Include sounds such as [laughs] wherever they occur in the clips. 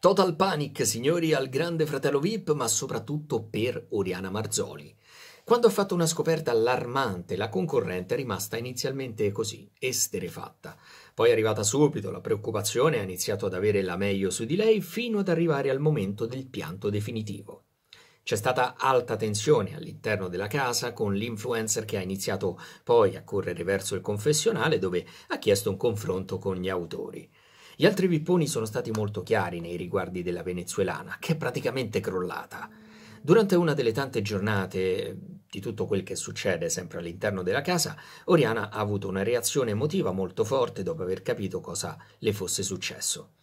Total Panic, signori, al grande fratello VIP, ma soprattutto per Oriana Marzoli. Quando ha fatto una scoperta allarmante, la concorrente è rimasta inizialmente così, esterefatta. Poi è arrivata subito la preoccupazione, ha iniziato ad avere la meglio su di lei, fino ad arrivare al momento del pianto definitivo. C'è stata alta tensione all'interno della casa con l'influencer che ha iniziato poi a correre verso il confessionale dove ha chiesto un confronto con gli autori. Gli altri pipponi sono stati molto chiari nei riguardi della venezuelana, che è praticamente crollata. Durante una delle tante giornate di tutto quel che succede sempre all'interno della casa, Oriana ha avuto una reazione emotiva molto forte dopo aver capito cosa le fosse successo.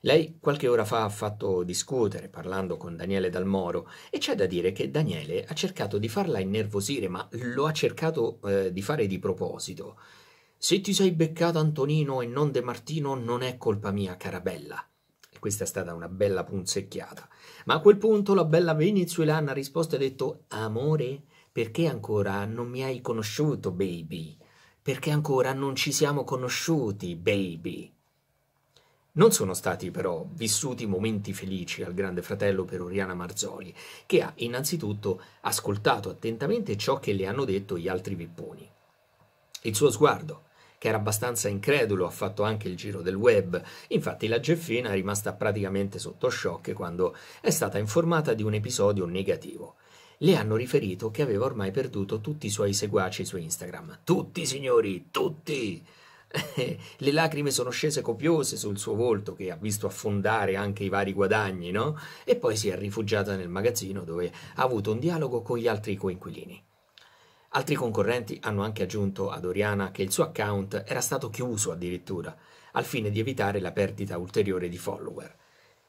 Lei qualche ora fa ha fatto discutere parlando con Daniele Dalmoro e c'è da dire che Daniele ha cercato di farla innervosire, ma lo ha cercato eh, di fare di proposito. Se ti sei beccato Antonino e non De Martino non è colpa mia, cara bella. E questa è stata una bella punzecchiata. Ma a quel punto la bella venezuelana ha risposto e ha detto Amore, perché ancora non mi hai conosciuto, baby? Perché ancora non ci siamo conosciuti, baby? Non sono stati però vissuti momenti felici al Grande Fratello per Oriana Marzoli, che ha innanzitutto ascoltato attentamente ciò che le hanno detto gli altri vipponi. Il suo sguardo, che era abbastanza incredulo, ha fatto anche il giro del web. Infatti la Geffina è rimasta praticamente sotto shock quando è stata informata di un episodio negativo. Le hanno riferito che aveva ormai perduto tutti i suoi seguaci su Instagram. Tutti, signori, tutti! [laughs] le lacrime sono scese copiose sul suo volto che ha visto affondare anche i vari guadagni, no? E poi si è rifugiata nel magazzino dove ha avuto un dialogo con gli altri coinquilini. Altri concorrenti hanno anche aggiunto ad Oriana che il suo account era stato chiuso addirittura, al fine di evitare la perdita ulteriore di follower.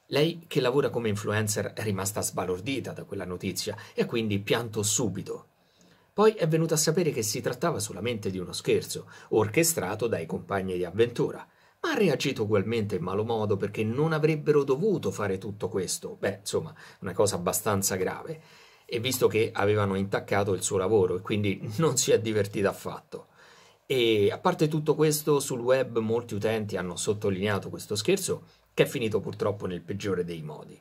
Lei, che lavora come influencer, è rimasta sbalordita da quella notizia e ha quindi pianto subito. Poi è venuta a sapere che si trattava solamente di uno scherzo, orchestrato dai compagni di avventura, ma ha reagito ugualmente in malo modo perché non avrebbero dovuto fare tutto questo. Beh, insomma, una cosa abbastanza grave e visto che avevano intaccato il suo lavoro e quindi [laughs] non si è divertita affatto. E a parte tutto questo, sul web molti utenti hanno sottolineato questo scherzo che è finito purtroppo nel peggiore dei modi.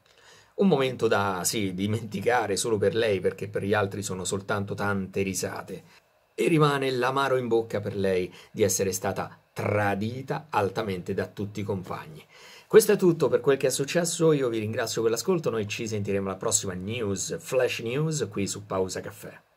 Un momento da, sì, dimenticare solo per lei perché per gli altri sono soltanto tante risate. E rimane l'amaro in bocca per lei di essere stata tradita altamente da tutti i compagni. Questo è tutto per quel che è successo, io vi ringrazio per l'ascolto, noi ci sentiremo alla prossima news, Flash News, qui su Pausa Caffè.